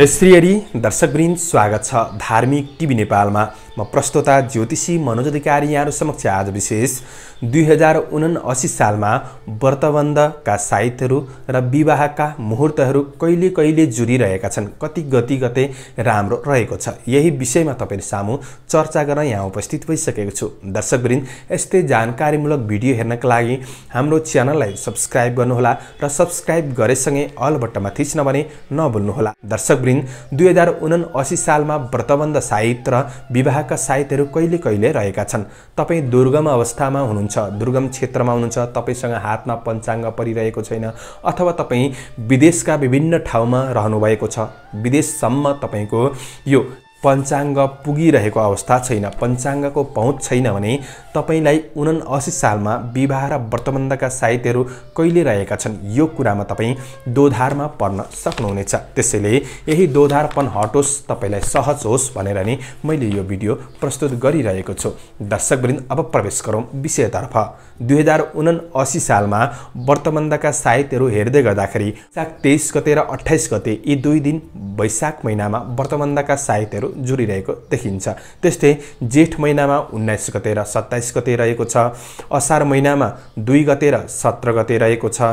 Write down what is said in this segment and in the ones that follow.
श्रीहरी दर्शकवृन्द स्वागत छ धार्मिक टिभी नेपालमा म प्रस्तोता ज्योतिषी मनोज अधिकारी यहाँहरू समक्ष आज विशेष दुई हजार असी सालमा व्रतबन्धका साहित्यहरू र विवाहका मुहुर्तहरू कहिले कहिले जुरिरहेका छन् कति गति गते राम्रो रहेको छ यही विषयमा तपाईँ सामु चर्चा गर्न यहाँ उपस्थित भइसकेको छु दर्शकवृन्द यस्तै जानकारीमूलक भिडियो हेर्नका लागि हाम्रो च्यानललाई सब्सक्राइब गर्नुहोला र सब्सक्राइब गरेसँगै अल बट्टमा थिच्न भने नभुल्नुहोला दर्शकवृन्द दुई हजार असी सालमा व्रतबन्ध साहित्य र विवाह जिल्लाका साइतहरू कहिले कहिले रहेका छन् तपाईँ दुर्गम अवस्थामा हुनुहुन्छ दुर्गम क्षेत्रमा हुनुहुन्छ तपाईँसँग हातमा पञ्चाङ्ग परिरहेको छैन अथवा तपाईँ विदेशका विभिन्न ठाउँमा रहनुभएको छ विदेशसम्म तपाईँको यो पञ्चाङ्ग पुगिरहेको अवस्था छैन पञ्चाङ्गको पहुँच छैन भने तपाईँलाई उनाअसी सालमा विवाह र व्रतबन्धका साहित्यहरू कहिले रहेका छन् यो कुरामा तपाईँ दोधारमा पर्न सक्नुहुनेछ त्यसैले यही दोधारपन हटोस् तपाईँलाई सहज होस् भनेर नै मैले यो भिडियो प्रस्तुत गरिरहेको छु दर्शकवृन्द अब प्रवेश गरौँ विषयतर्फ दुई हजार असी सालमा वर्तमानका साहित्यहरू हेर्दै गर्दाखेरि साग तेइस गते र अठाइस गते यी दुई दिन वैशाख महिनामा वर्तमानका साहित्यहरू जुडिरहेको देखिन्छ त्यस्तै जेठ महिनामा उन्नाइस गते र सत्ताइस गते रहेको छ असार महिनामा दुई गते र सत्र गते रहेको छ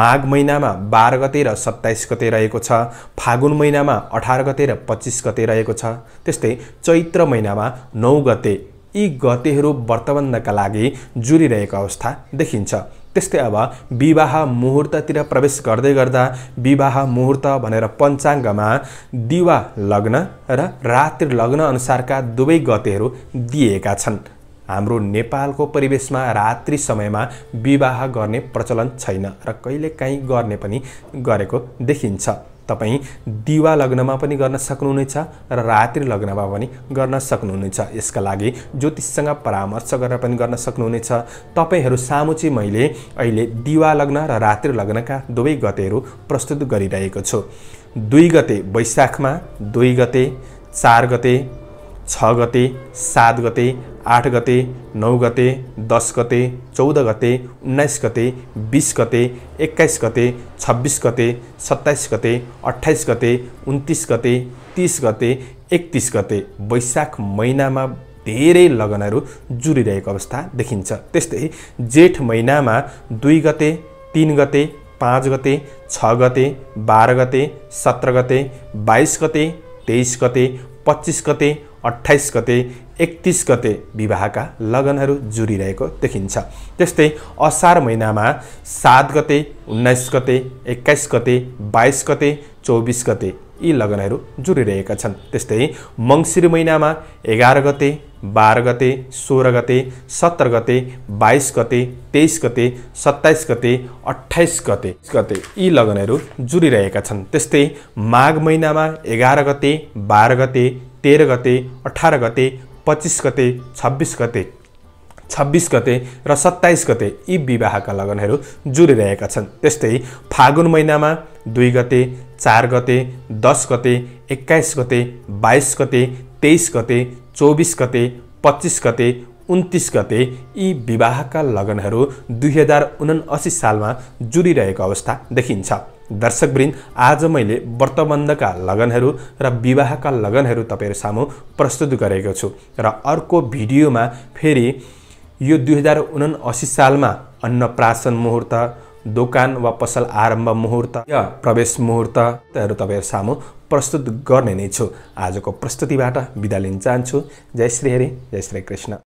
माघ महिनामा बाह्र गते र सत्ताइस गते रहेको छ फागुन महिनामा अठार गते र पच्चिस गते रहेको छ त्यस्तै चैत्र महिनामा नौ गते यी गतेहरू वर्तबन्धका लागि जुरिरहेको अवस्था देखिन्छ त्यस्तै अब विवाह मुहुर्ततिर प्रवेश गर्दै गर्दा विवाह मुहुर्त भनेर पञ्चाङ्गमा दिवा लग्न र रात्रि लग्न अनुसारका दुवै गतिहरू दिएका छन् हाम्रो नेपालको परिवेशमा रात्रि समयमा विवाह गर्ने प्रचलन छैन र कहिलेकाहीँ गर्ने पनि गरेको देखिन्छ तपाईँ दिवा लग्नमा पनि गर्न सक्नुहुनेछ र रात्रि लग्नमा पनि गर्न सक्नुहुनेछ यसका लागि ज्योतिषसँग परामर्श गरेर पनि गर्न सक्नुहुनेछ तपाईँहरू सामु चाहिँ मैले अहिले दिवा लग्न र रात्रि लग्नका दुवै गतेहरू प्रस्तुत गरिरहेको छु दुई गते वैशाखमा दुई गते चार गते छ गते सात गते आठ गते नौ गते दस गते चौध गते उन्नाइस गते बिस गते एक्काइस गते छब्बिस गते सत्ताइस गते अट्ठाइस गते उन्तिस गते तिस गते एकतिस गते वैशाख महिनामा धेरै लगनहरू जुरिरहेको अवस्था देखिन्छ त्यस्तै जेठ महिनामा दुई गते तिन गते पाँच गते छ गते बाह्र गते सत्र गते बाइस गते तेइस गते पच्चिस गते अठाइस गते एकतिस गते विवाहका लगनहरू जुरिरहेको देखिन्छ त्यस्तै असार महिनामा सात गते उन्नाइस गते एक्काइस गते बाइस गते चौबिस गते यी लगनहरू जुरिरहेका छन् त्यस्तै मङ्सिर महिनामा एघार गते बाह्र गते सोह्र गते सत्र गते बाइस गते तेइस गते सत्ताइस गते अठाइस गते गते यी लगनहरू जुडिरहेका छन् त्यस्तै माघ महिनामा एघार गते बाह्र गते तेह्र गते अठार गते पच्चिस गते छब्बिस गते छब्बिस गते र सत्ताइस गते यी विवाहका लगनहरू जुडिरहेका छन् त्यस्तै फागुन महिनामा दुई गते चार गते दस गते एक्काइस गते बाइस गते तेइस गते चौबिस गते पच्चिस गते उन्तिस गते यी विवाहका लगनहरू दुई हजार असी सालमा जुडिरहेको अवस्था देखिन्छ दर्शकवृन्द आज मैले व्रतबन्धका लगनहरू र विवाहका लगनहरू तपाईँहरू सामु प्रस्तुत गरेको छु र अर्को भिडियोमा फेरि यो दुई हजार असी सालमा अन्नप्राशन मुहुर्त दोकान वा पसल आरम्भ मुहुर्त या प्रवेश मुहुर्तहरू तपाईँहरू सामु प्रस्तुत गर्ने नै छु आजको प्रस्तुतिबाट बिदा लिन चाहन्छु जय श्री हरि जय श्री कृष्ण